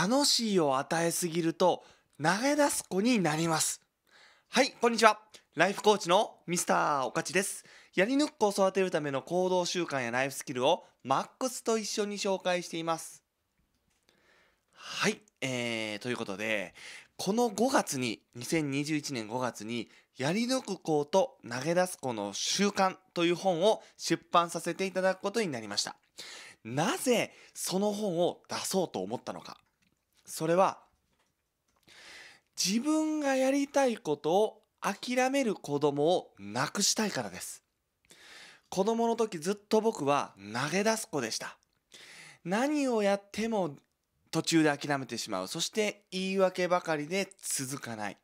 楽しいを与えすぎると投げ出す子になります。はい、こんにちは。ライフコーチのミスターおかちです。やり抜く子を育てるための行動習慣やライフスキルをマックスと一緒に紹介しています。はい、えー、ということで、この5月に、2021年5月に、やり抜く子と投げ出す子の習慣という本を出版させていただくことになりました。なぜその本を出そうと思ったのか。それは自分がやりたいことを諦める子供をなくしたいからです子供の時ずっと僕は投げ出す子でした何をやっても途中で諦めてしまうそして言い訳ばかりで続かない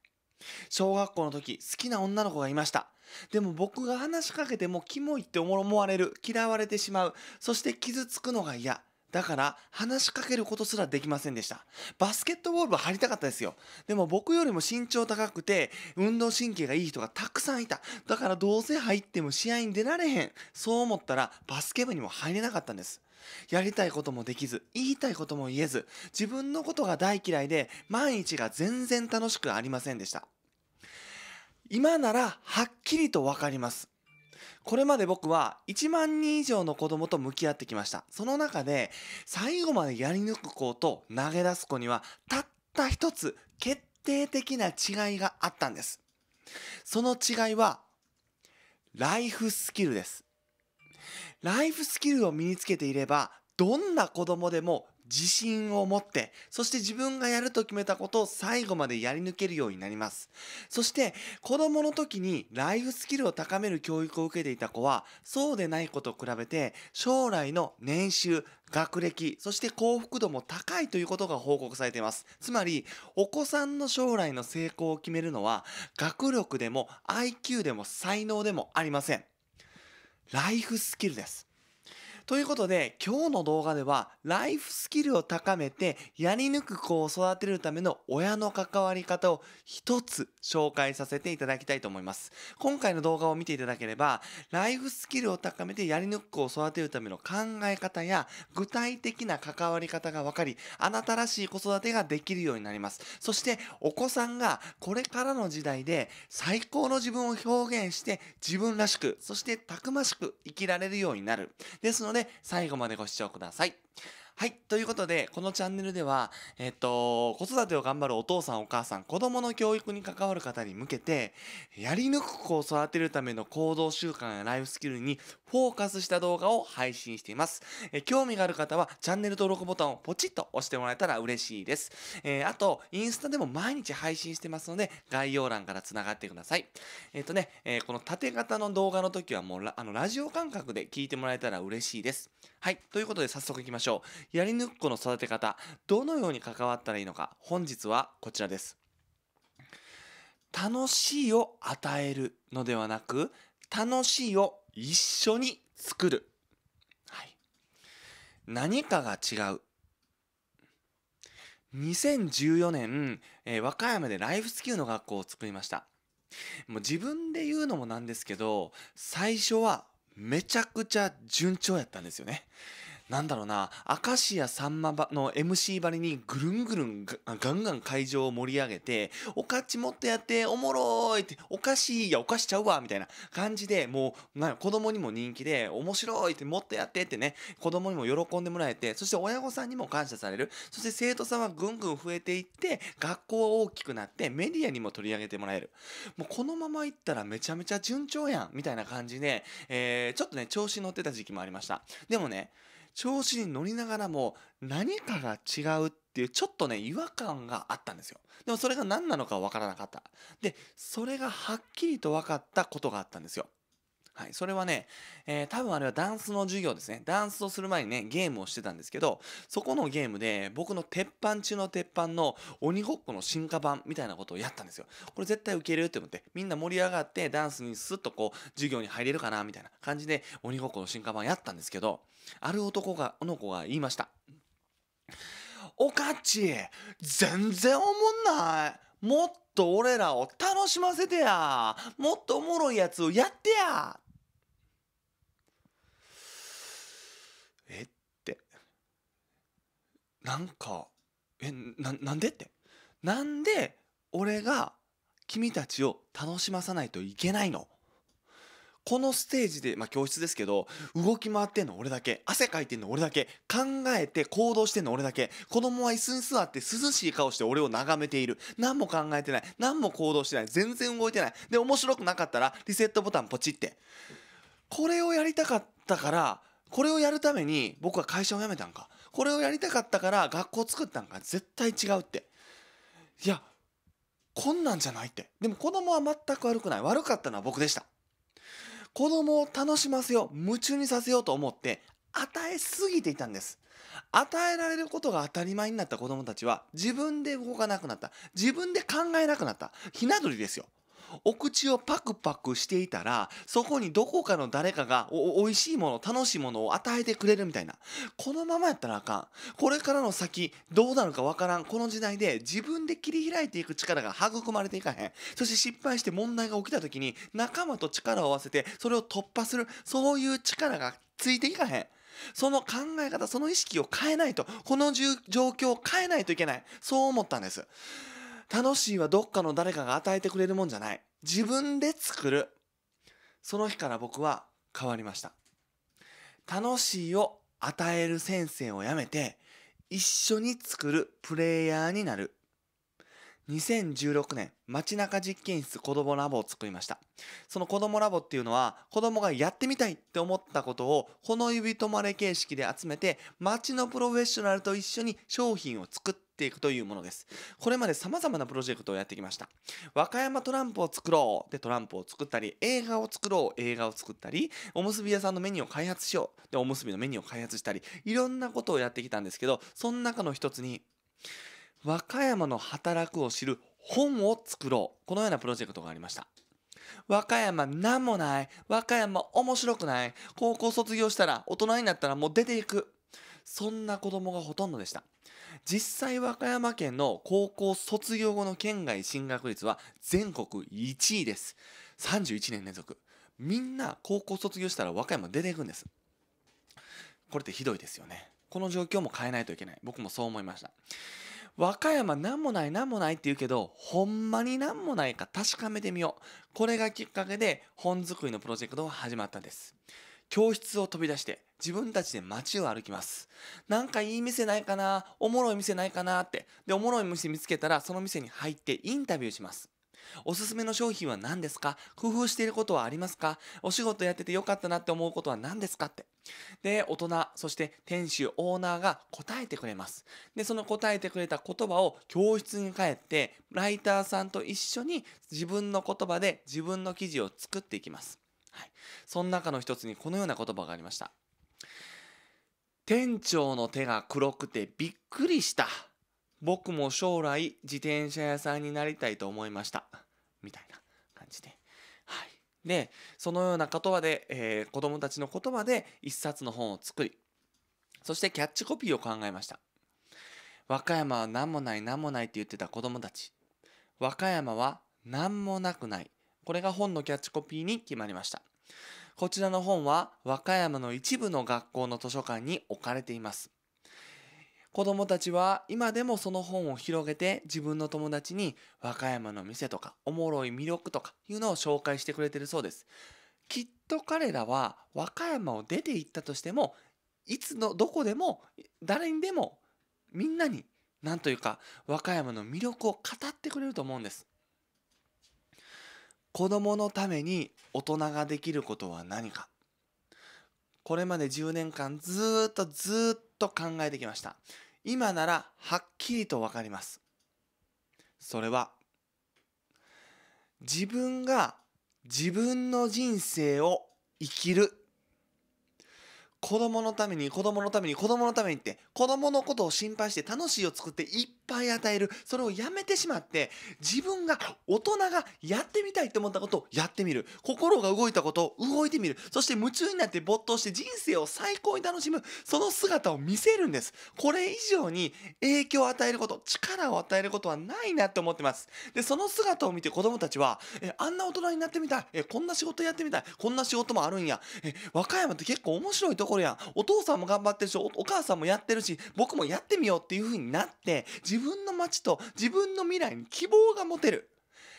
小学校の時好きな女の子がいましたでも僕が話しかけてもキモいって思われる嫌われてしまうそして傷つくのが嫌だから話しかけることすらできませんでした。バスケットボールは入りたかったですよ。でも僕よりも身長高くて運動神経がいい人がたくさんいた。だからどうせ入っても試合に出られへん。そう思ったらバスケ部にも入れなかったんです。やりたいこともできず、言いたいことも言えず、自分のことが大嫌いで毎日が全然楽しくありませんでした。今ならはっきりとわかります。これまで僕は1万人以上の子供と向き合ってきました。その中で、最後までやり抜く子と投げ出す子には、たった一つ決定的な違いがあったんです。その違いは、ライフスキルです。ライフスキルを身につけていれば、どんな子供でも自信を持って、そして自分がやると決めたことを最後までやり抜けるようになります。そして、子供の時にライフスキルを高める教育を受けていた子は、そうでない子と比べて、将来の年収、学歴、そして幸福度も高いということが報告されています。つまり、お子さんの将来の成功を決めるのは、学力でも IQ でも才能でもありません。ライフスキルです。ということで、今日の動画では、ライフスキルを高めて、やり抜く子を育てるための親の関わり方を一つ紹介させていただきたいと思います。今回の動画を見ていただければ、ライフスキルを高めてやり抜く子を育てるための考え方や、具体的な関わり方が分かり、あなたらしい子育てができるようになります。そして、お子さんがこれからの時代で、最高の自分を表現して、自分らしく、そしてたくましく生きられるようになる。ですので、ので、最後までご視聴ください。はい。ということで、このチャンネルでは、えっと、子育てを頑張るお父さんお母さん、子供の教育に関わる方に向けて、やり抜く子を育てるための行動習慣やライフスキルにフォーカスした動画を配信しています。え興味がある方は、チャンネル登録ボタンをポチッと押してもらえたら嬉しいです。えー、あと、インスタでも毎日配信してますので、概要欄から繋がってください。えっ、ー、とね、えー、この縦型の動画の時はもうラ、あの、ラジオ感覚で聞いてもらえたら嬉しいです。はい。ということで早速行きましょう。やり抜く子の育て方、どのように関わったらいいのか、本日はこちらです。楽しいを与えるのではなく、楽しいを一緒に作る。はい。何かが違う。2014年、えー、和歌山でライフスキルの学校を作りました。もう自分で言うのもなんですけど、最初はめちゃくちゃ順調やったんですよね。なんだろうな明石家さんまの MC ばりにぐるんぐるんガンガン会場を盛り上げて「おかっちもっとやっておもろい」って「おかしいやおかしちゃうわ」みたいな感じでもうな子供にも人気で「面白い」って「もっとやって」ってね子供にも喜んでもらえてそして親御さんにも感謝されるそして生徒さんはぐんぐん増えていって学校は大きくなってメディアにも取り上げてもらえるもうこのままいったらめちゃめちゃ順調やんみたいな感じで、えー、ちょっとね調子乗ってた時期もありましたでもね調子に乗りながらも何かが違うっていうちょっとね違和感があったんですよでもそれが何なのかわからなかったでそれがはっきりと分かったことがあったんですよはい、それはね、えー、多分あれはダンスの授業ですね。ダンスをする前にね、ゲームをしてたんですけど、そこのゲームで僕の鉄板中の鉄板の鬼ごっこの進化版みたいなことをやったんですよ。これ絶対ウケるって思って、みんな盛り上がってダンスにスッとこう、授業に入れるかなみたいな感じで鬼ごっこの進化版やったんですけど、ある男が、の子が言いました。おかっち、全然おもんない。もっと俺らを楽しませてや。もっとおもろいやつをやってや。なんかえななんでってなんで俺が君たちを楽しまさないといけないのこのステージで、まあ、教室ですけど動き回ってんの俺だけ汗かいてんの俺だけ考えて行動してんの俺だけ子供は椅子に座って涼しい顔して俺を眺めている何も考えてない何も行動してない全然動いてないで面白くなかったらリセットボタンポチってこれをやりたかったからこれをやるために僕は会社を辞めたんかこれをやりたかったから学校作ったんか絶対違うっていやこんなんじゃないってでも子供は全く悪くない悪かったのは僕でした子供を楽しませよう夢中にさせようと思って与えすぎていたんです与えられることが当たり前になった子供たちは自分で動かなくなった自分で考えなくなったひな鳥ですよお口をパクパクしていたら、そこにどこかの誰かがお、美味しいもの、楽しいものを与えてくれるみたいな。このままやったらあかん。これからの先、どうなるかわからん。この時代で自分で切り開いていく力が育まれていかへん。そして失敗して問題が起きた時に、仲間と力を合わせて、それを突破する。そういう力がついていかへん。その考え方、その意識を変えないと、この状況を変えないといけない。そう思ったんです。楽しいはどっかの誰かが与えてくれるもんじゃない。自分で作る。その日から僕は変わりました。楽しいを与える先生をやめて、一緒に作るプレイヤーになる。2016年、街中実験室子供ラボを作りました。その子供ラボっていうのは、子供がやってみたいって思ったことを、この指止まれ形式で集めて、街のプロフェッショナルと一緒に商品を作ってっていくというものです。これまで様々なプロジェクトをやってきました。和歌山トランプを作ろうでトランプを作ったり、映画を作ろう映画を作ったり、おむすび屋さんのメニューを開発しようでおむすびのメニューを開発したり、いろんなことをやってきたんですけど、その中の一つに、和歌山の働くを知る本を作ろう。このようなプロジェクトがありました。和歌山なもない。和歌山面白くない。高校卒業したら、大人になったらもう出ていく。そんな子供がほとんどでした。実際和歌山県の高校卒業後の県外進学率は全国1位です。31年連続。みんな高校卒業したら和歌山出ていくんです。これってひどいですよね。この状況も変えないといけない。僕もそう思いました。和歌山何もない何もないって言うけど、ほんまに何もないか確かめてみよう。これがきっかけで本作りのプロジェクトが始まったんです。教室を飛び出して自分たちで街を歩きます。なんかいい店ないかなおもろい店ないかなって。で、おもろい店見つけたらその店に入ってインタビューします。おすすめの商品は何ですか工夫していることはありますかお仕事やっててよかったなって思うことは何ですかって。で、大人、そして店主、オーナーが答えてくれます。で、その答えてくれた言葉を教室に帰って、ライターさんと一緒に自分の言葉で自分の記事を作っていきます。はい、その中の一つにこのような言葉がありました店長の手が黒くてびっくりした僕も将来自転車屋さんになりたいと思いましたみたいな感じではいでそのような言葉で、えー、子どもたちの言葉で一冊の本を作りそしてキャッチコピーを考えました和歌山は何もない何もないって言ってた子どもたち和歌山は何もなくないこれが本のキャッチコピーに決まりました。こちらの本は和歌山の一部の学校の図書館に置かれています。子供たちは今でもその本を広げて自分の友達に和歌山の店とかおもろい魅力とかいうのを紹介してくれてるそうです。きっと彼らは和歌山を出て行ったとしてもいつのどこでも誰にでもみんなに何というか和歌山の魅力を語ってくれると思うんです。子供のために大人ができることは何かこれまで10年間ずっとずっと考えてきました今ならはっきりと分かりますそれは自分が自分の人生を生きる子供のために子供のために子供のためにって子供のことを心配して楽しいを作っていっぱい与えるそれをやめてしまって自分が大人がやってみたいって思ったことをやってみる心が動いたことを動いてみるそして夢中になって没頭して人生を最高に楽しむその姿を見せるんですこれ以上に影響を与えること力を与えることはないなって思ってますでその姿を見て子供たちはえあんな大人になってみたいえこんな仕事やってみたいこんな仕事もあるんやえ和歌山って結構面白いところやんお父さんも頑張ってるしお母さんもやってるし僕もやってみようっていう風になって自自分の街と自分の未来に希望が持てる。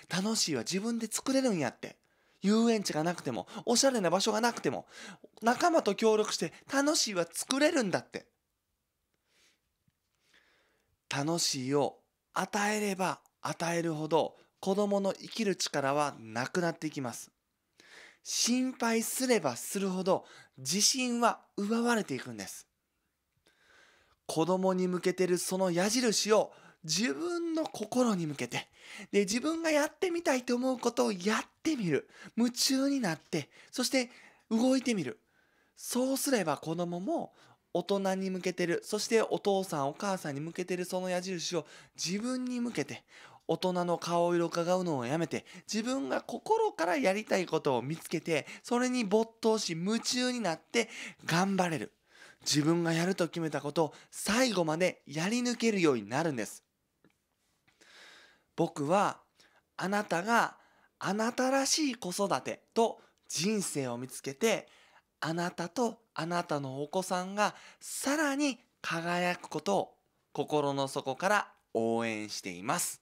楽しいは自分で作れるんやって。遊園地がなくても、おしゃれな場所がなくても、仲間と協力して楽しいは作れるんだって。楽しいを与えれば与えるほど子供の生きる力はなくなっていきます。心配すればするほど自信は奪われていくんです。子供に向けてるその矢印を自分の心に向けて、で、自分がやってみたいと思うことをやってみる。夢中になって、そして動いてみる。そうすれば子供も大人に向けてる、そしてお父さんお母さんに向けてるその矢印を自分に向けて、大人の顔色伺うのをやめて、自分が心からやりたいことを見つけて、それに没頭し夢中になって頑張れる。自分がやると決めたことを最後までやり抜けるようになるんです僕はあなたがあなたらしい子育てと人生を見つけてあなたとあなたのお子さんがさらに輝くことを心の底から応援しています。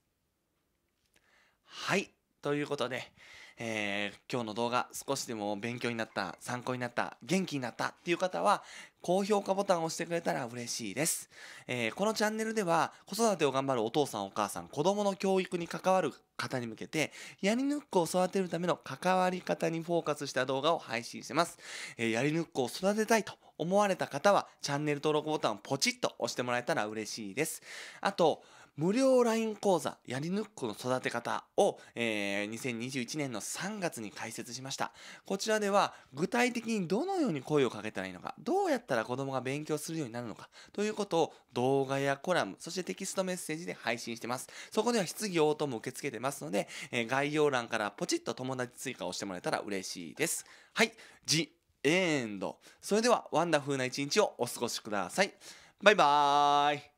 はいということでえー、今日の動画少しでも勉強になった、参考になった、元気になったっていう方は、高評価ボタンを押してくれたら嬉しいです。えー、このチャンネルでは、子育てを頑張るお父さんお母さん、子供の教育に関わる方に向けて、やりぬっ子を育てるための関わり方にフォーカスした動画を配信してます。えー、やりぬっ子を育てたいと思われた方は、チャンネル登録ボタンをポチッと押してもらえたら嬉しいです。あと、無料 LINE 講座やり抜く子の育て方を、えー、2021年の3月に開設しました。こちらでは具体的にどのように声をかけたらいいのか、どうやったら子供が勉強するようになるのかということを動画やコラム、そしてテキストメッセージで配信してます。そこでは質疑応答も受け付けてますので、えー、概要欄からポチッと友達追加をしてもらえたら嬉しいです。はい、ジ・エンド。それではワンダフルな一日をお過ごしください。バイバーイ。